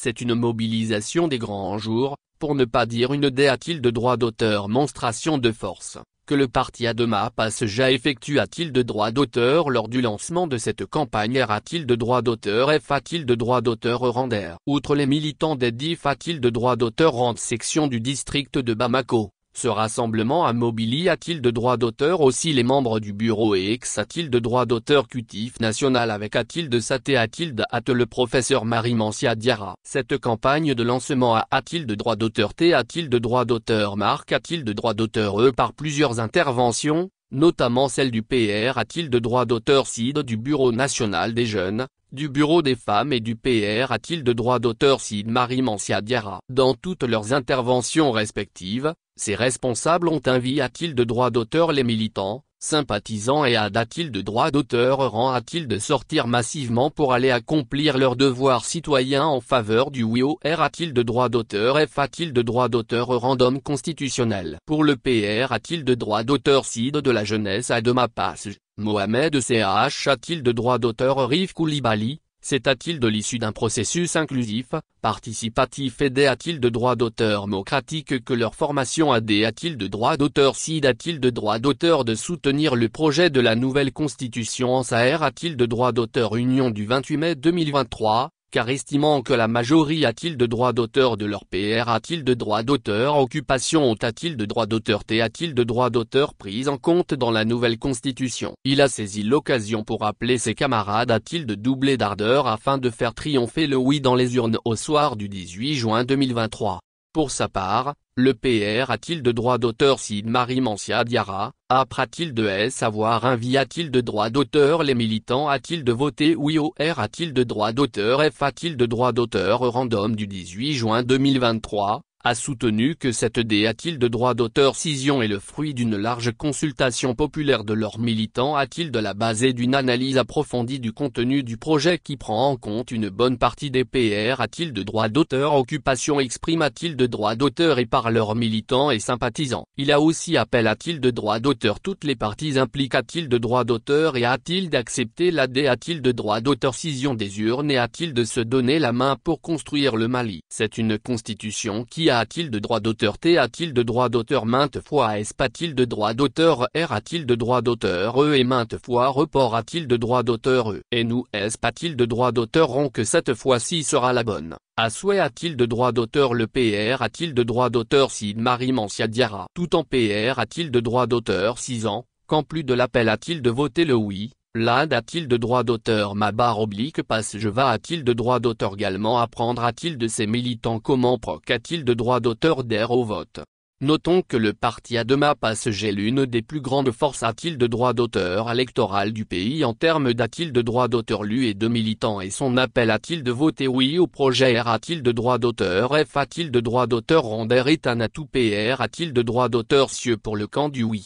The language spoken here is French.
C'est une mobilisation des grands jours, pour ne pas dire une déa-t-il de droit d'auteur monstration de force, que le parti Adema effectue effectua-t-il de droit d'auteur lors du lancement de cette campagne r t il de droit d'auteur F-a-t-il de droit d'auteur Rander Outre les militants des DIF a-t-il de droit d'auteur Rende section du district de Bamako ce rassemblement Mobili a-t-il de droit d'auteur aussi les membres du bureau et ex a-t-il de droit d'auteur cutif national avec a-t-il de saté a-t-il de le professeur Marie Mancia Diara Cette campagne de lancement a t il de droit d'auteur T a-t-il de droit d'auteur Marc a-t-il de droit d'auteur E par plusieurs interventions, notamment celle du PR a-t-il de droit d'auteur CID du Bureau national des jeunes, du Bureau des femmes et du PR a-t-il de droit d'auteur CID Marie Mancia Diara Dans toutes leurs interventions respectives, ces responsables ont envie a-t-il de droit d'auteur les militants, sympathisants et ad a-t-il de droit d'auteur rend a-t-il de sortir massivement pour aller accomplir leurs devoirs citoyens en faveur du WIO R a-t-il de droit d'auteur F a-t-il de droit d'auteur random constitutionnel Pour le PR a-t-il de droit d'auteur SID de la jeunesse à de ma passe Mohamed CH a-t-il de droit d'auteur Rif Koulibaly c'est-à-t-il de l'issue d'un processus inclusif, participatif et a-t-il de droit d'auteur démocratique que leur formation des a-t-il de droit d'auteur SID a-t-il de droit d'auteur de soutenir le projet de la nouvelle constitution en Sahara a-t-il de droit d'auteur Union du 28 mai 2023 car estimant que la majorie a-t-il de droit d'auteur de leur PR a-t-il de droit d'auteur occupation a-t-il de droit d'auteur T a-t-il de droit d'auteur prise en compte dans la nouvelle constitution Il a saisi l'occasion pour appeler ses camarades a-t-il de doubler d'ardeur afin de faire triompher le oui dans les urnes au soir du 18 juin 2023. Pour sa part, le PR a-t-il de droit d'auteur Sid Marie Mancia Diara, t il de S avoir un vie a-t-il de droit d'auteur Les militants a-t-il de voter oui au R a-t-il de droit d'auteur F a-t-il de droit d'auteur au Random du 18 juin 2023 a soutenu que cette a t il de droit d'auteur scission est le fruit d'une large consultation populaire de leurs militants a-t-il de la base et d'une analyse approfondie du contenu du projet qui prend en compte une bonne partie des PR a-t-il de droit d'auteur occupation exprime a-t-il de droit d'auteur et par leurs militants et sympathisants. Il a aussi appel a-t-il de droit d'auteur toutes les parties impliquent a-t-il de droit d'auteur et a-t-il d'accepter la a t il de droit d'auteur scission des urnes et a-t-il de se donner la main pour construire le Mali. C'est une constitution qui a-t-il de droit d'auteur T a-t-il de droit d'auteur maintes fois ce a-t-il de droit d'auteur R a-t-il de droit d'auteur E et maintes fois report a-t-il de droit d'auteur E et nous S a-t-il de droit d'auteur Ron que cette fois-ci sera la bonne A souhait a-t-il de droit d'auteur le PR a-t-il de droit d'auteur Sid Marie Mancia Diara. Tout en PR a-t-il de droit d'auteur six ans, Qu'en plus de l'appel a-t-il de voter le oui L'AD a-t-il de droit d'auteur Ma barre oblique passe je va a-t-il de droit d'auteur également Apprendre a-t-il de ses militants Comment proc a-t-il de droit d'auteur d'air au vote Notons que le parti Adema passe j'ai l'une des plus grandes forces a-t-il de droit d'auteur électoral du pays en termes d'a-t-il de droit d'auteur lu et de militants et son appel a-t-il de voter oui au projet R a-t-il de droit d'auteur F a-t-il de droit d'auteur rendère est un atout PR a-t-il de droit d'auteur cieux pour le camp du oui